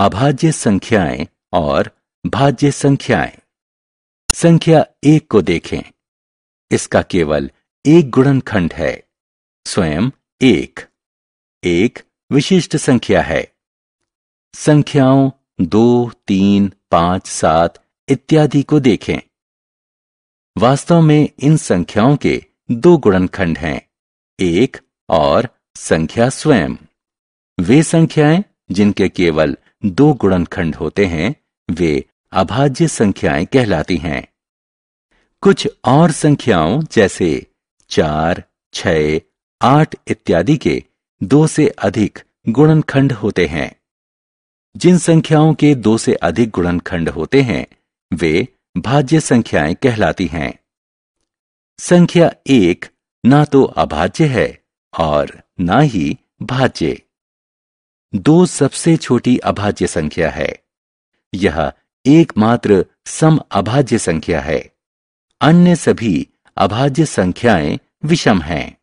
अभाज्य संख्याएं और भाज्य संख्याएं संख्या एक को देखें इसका केवल एक गुणनखंड है स्वयं एक एक विशिष्ट संख्या है संख्याओं दो तीन पांच सात इत्यादि को देखें वास्तव में इन संख्याओं के दो गुणनखंड हैं एक और संख्या स्वयं वे संख्याएं जिनके केवल दो गुणनखंड होते हैं वे अभाज्य संख्याएं कहलाती हैं कुछ और संख्याओं जैसे चार छ आठ इत्यादि के दो से अधिक गुणनखंड होते हैं जिन संख्याओं के दो से अधिक गुणनखंड होते हैं वे भाज्य संख्याएं कहलाती हैं संख्या एक ना तो अभाज्य है और ना ही भाज्य दो सबसे छोटी अभाज्य संख्या है यह एकमात्र सम अभाज्य संख्या है अन्य सभी अभाज्य संख्याएं विषम हैं